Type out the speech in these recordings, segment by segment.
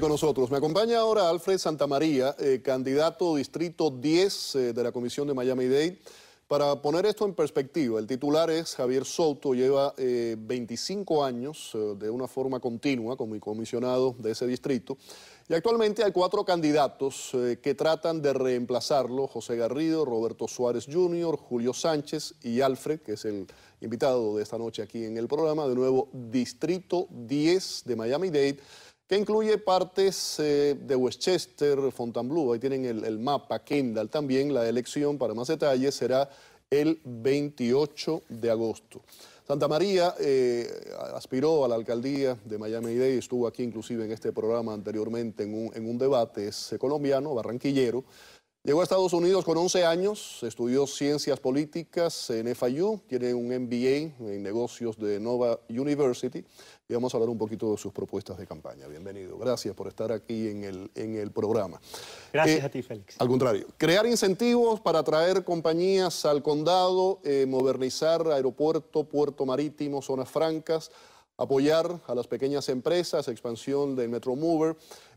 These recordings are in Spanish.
con nosotros. Me acompaña ahora Alfred Santamaría, eh, candidato distrito 10 eh, de la Comisión de Miami-Dade. Para poner esto en perspectiva, el titular es Javier Soto, lleva 25 eh, años de una forma continua como comisionado de ese distrito. Y actualmente hay cuatro candidatos que tratan de reemplazarlo, José Garrido, Roberto Suárez Jr., Julio Sánchez y Alfred, que es el invitado de esta noche aquí en el programa, de nuevo Distrito 10 de Miami-Dade que incluye partes eh, de Westchester, Fontainebleau, ahí tienen el, mapa, Kendall también, la elección para más detalles será el 28 de agosto. Santa María eh, aspiró a la alcaldía de Miami-Dade, estuvo aquí inclusive en este programa anteriormente en en un debate, es colombiano, barranquillero, Llegó a Estados Unidos con 11 años, estudió ciencias políticas en FIU, tiene un MBA en negocios de Nova University y vamos a hablar un poquito de sus propuestas de campaña. Bienvenido, gracias por estar aquí en el, en el programa. Gracias eh, a ti, Félix. Al contrario, crear incentivos para atraer compañías al condado, eh, modernizar aeropuerto, puerto marítimo, zonas francas, apoyar a las pequeñas empresas, expansión del Metro Mover.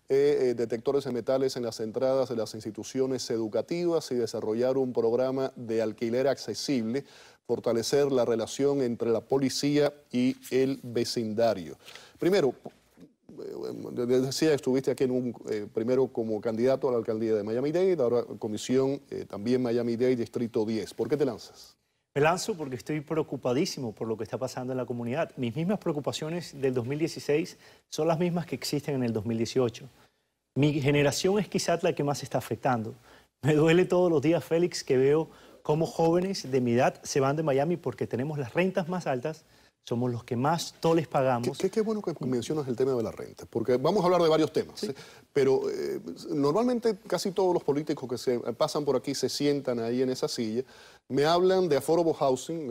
Eh, eh, detectores de metales en las entradas de las instituciones educativas y desarrollar un programa de alquiler accesible, fortalecer la relación entre la policía y el vecindario. Primero, eh, decía, estuviste aquí primero como candidato a la alcaldía de Miami-Dade, ahora comisión también Miami-Dade, Distrito 10. ¿Por qué te lanzas? Me lanzo porque estoy preocupadísimo por lo que está pasando en la comunidad. Mis mismas preocupaciones del 2016 son las mismas que existen en el 2018. Mi generación es quizás la que más está afectando. Me duele todos los días, Félix, que veo cómo jóvenes de mi edad se van de Miami porque tenemos las rentas más altas, somos los que más toles pagamos. Qué, qué, bueno que mencionas el tema de la renta, porque vamos a hablar de varios temas, ¿eh? pero eh, normalmente casi todos los políticos que se pasan por aquí, se sientan ahí en esa silla, me hablan de affordable housing,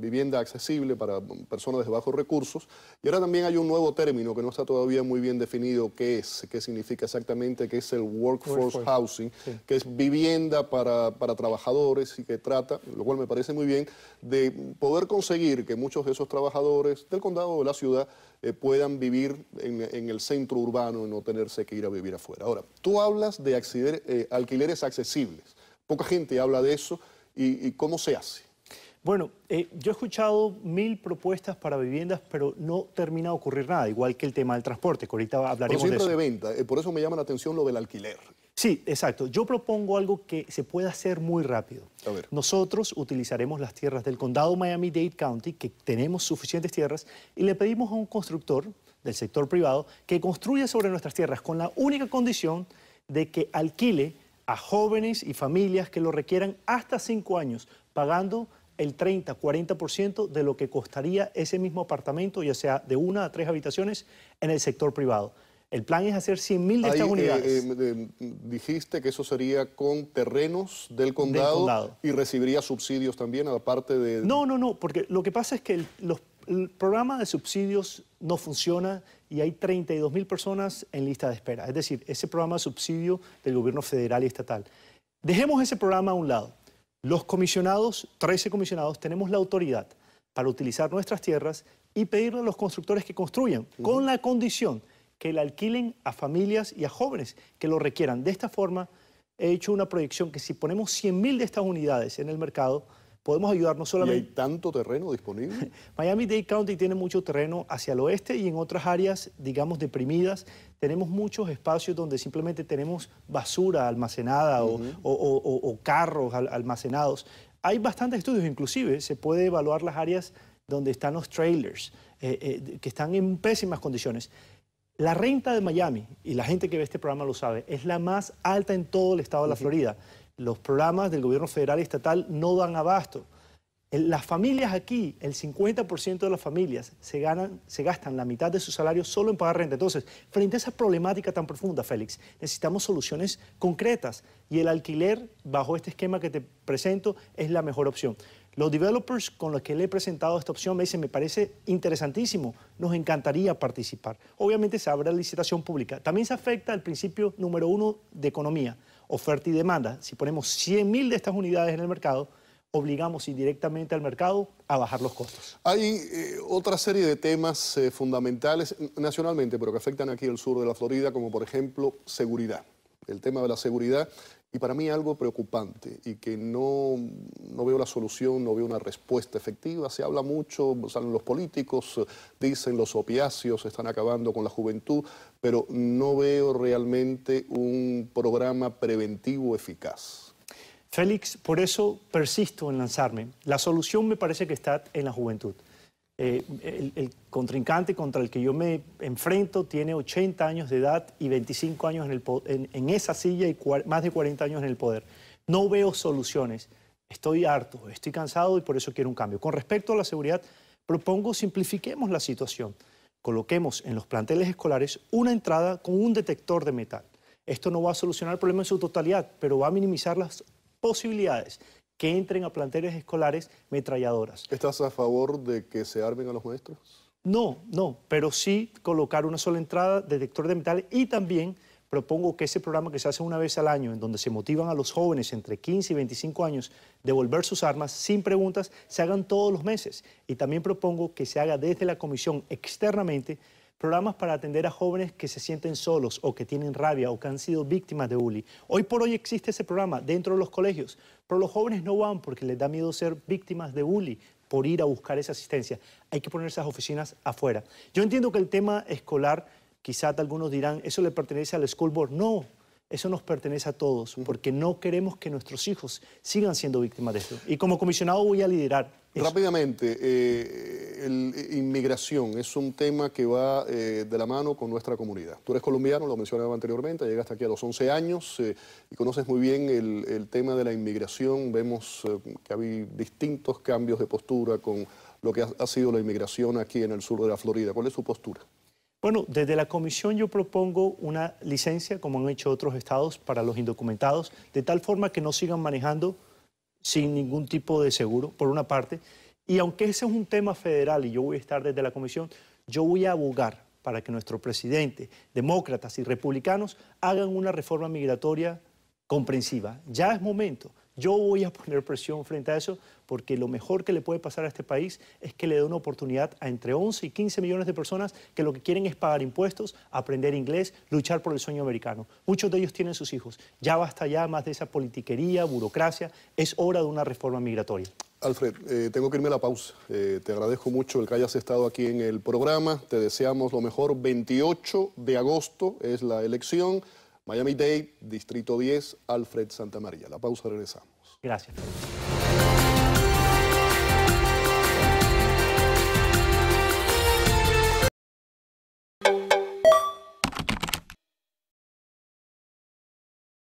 vivienda accesible para personas de bajos recursos, y ahora también hay un nuevo término que no está todavía muy bien definido qué es, qué significa exactamente, que es el workforce, housing, que es vivienda para, para trabajadores y que trata, lo cual me parece muy bien, de poder conseguir que muchos de esos trabajadores trabajadores del condado o de la ciudad eh, puedan vivir en, el centro urbano y no tenerse que ir a vivir afuera. Ahora, tú hablas de eh, alquileres accesibles. Poca gente habla de eso y cómo se hace. Bueno, eh, yo he escuchado mil propuestas para viviendas, pero no termina de ocurrir nada, igual que el tema del transporte, que ahorita hablaremos de eso. de venta, eh, por eso me llama la atención lo del alquiler. Sí, exacto. Yo propongo algo que se pueda hacer muy rápido. A ver. Nosotros utilizaremos las tierras del condado Miami-Dade County, que tenemos suficientes tierras, y le pedimos a un constructor del sector privado que construya sobre nuestras tierras con la única condición de que alquile a jóvenes y familias que lo requieran hasta cinco años, pagando el 30, 40% de lo que costaría ese mismo apartamento, ya sea de una a tres habitaciones, en el sector privado. El plan es hacer 100.000 de estas eh, unidades. Eh, dijiste que eso sería con terrenos del condado, y recibiría subsidios también, a parte de... No, no, no, porque lo que pasa es que el, programa de subsidios no funciona y hay 32 mil personas en lista de espera. Es decir, ese programa de subsidio del gobierno federal y estatal. Dejemos ese programa a un lado. Los comisionados, 13 comisionados, tenemos la autoridad para utilizar nuestras tierras y pedirle a los constructores que construyan, con la condición que la alquilen a familias y a jóvenes que lo requieran. De esta forma, he hecho una proyección que si ponemos 100.000 de estas unidades en el mercado, podemos ayudarnos solamente... hay tanto terreno disponible? Miami-Dade County tiene mucho terreno hacia el oeste y en otras áreas, digamos, deprimidas tenemos muchos espacios donde simplemente tenemos basura almacenada o, carros almacenados. Hay bastantes estudios, inclusive se puede evaluar las áreas donde están los trailers, eh, eh, que están en pésimas condiciones. La renta de Miami, y la gente que ve este programa lo sabe, es la más alta en todo el estado de la Florida. Los programas del gobierno federal y estatal no dan abasto. Las familias aquí, el 50% de las familias se, gastan la mitad de su salario solo en pagar renta. Entonces, frente a esa problemática tan profunda, Félix, necesitamos soluciones concretas y el alquiler, bajo este esquema que te presento, es la mejor opción. Los developers con los que le he presentado esta opción me dicen, me parece interesantísimo, nos encantaría participar. Obviamente se habrá licitación pública. También se afecta al principio número uno de economía, oferta y demanda. Si ponemos 100.000 de estas unidades en el mercado, obligamos indirectamente al mercado a bajar los costos. Hay eh, otra serie de temas eh, fundamentales nacionalmente, pero que afectan aquí el sur de la Florida, como por ejemplo seguridad. El tema de la seguridad, y para mí algo preocupante, y que no, veo la solución, no veo una respuesta efectiva. Se habla mucho, salen los políticos, dicen los opiáceos están acabando con la juventud, pero no veo realmente un programa preventivo eficaz. Félix, por eso persisto en lanzarme. La solución me parece que está en la juventud. Eh, el, contrincante contra el que yo me enfrento tiene 80 años de edad y 25 años en, esa silla y más de 40 años en el poder. No veo soluciones. Estoy harto, estoy cansado y por eso quiero un cambio. Con respecto a la seguridad, propongo simplifiquemos la situación. Coloquemos en los planteles escolares una entrada con un detector de metal. Esto no va a solucionar el problema en su totalidad, pero va a minimizar las posibilidades que entren a planteles escolares metralladoras. ¿Estás a favor de que se armen a los maestros? No, no, pero sí colocar una sola entrada, detector de metales y también propongo que ese programa que se hace una vez al año, en donde se motivan a los jóvenes entre 15 y 25 años devolver sus armas sin preguntas, se hagan todos los meses. Y también propongo que se haga desde la comisión externamente programas para atender a jóvenes que se sienten solos o que tienen rabia o que han sido víctimas de bullying. Hoy por hoy existe ese programa dentro de los colegios, pero los jóvenes no van porque les da miedo ser víctimas de bullying por ir a buscar esa asistencia. Hay que poner esas oficinas afuera. Yo entiendo que el tema escolar, quizás algunos dirán, eso le pertenece al school board. No, eso nos pertenece a todos, mm. porque no queremos que nuestros hijos sigan siendo víctimas de esto. Y como comisionado voy a liderar Rápidamente, eh, eh, inmigración es un tema que va eh, de la mano con nuestra comunidad. Tú eres colombiano, lo mencionaba anteriormente, llegaste aquí a los 11 años y conoces muy bien el, tema de la inmigración. Vemos que hay distintos cambios de postura con lo que ha sido la inmigración aquí en el sur de la Florida. ¿Cuál es su postura? Bueno, desde la comisión yo propongo una licencia, como han hecho otros estados, para los indocumentados, de tal forma que no sigan manejando sin ningún tipo de seguro, por una parte. Y aunque ese es un tema federal y yo voy a estar desde la comisión, yo voy a abogar para que nuestro presidente, demócratas y republicanos, hagan una reforma migratoria comprensiva. Ya es momento yo voy a poner presión frente a eso porque lo mejor que le puede pasar a este país es que le dé una oportunidad a entre 11 y 15 millones de personas que lo que quieren es pagar impuestos, aprender inglés, luchar por el sueño americano. Muchos de ellos tienen sus hijos. Ya basta ya más de esa politiquería, burocracia. Es hora de una reforma migratoria. Alfred, eh, tengo que irme a la pausa. Eh, te agradezco mucho el que hayas estado aquí en el programa. Te deseamos lo mejor. 28 de agosto es la elección. Miami Dade, Distrito 10, Alfred Santamaría. La pausa, regresamos. Gracias.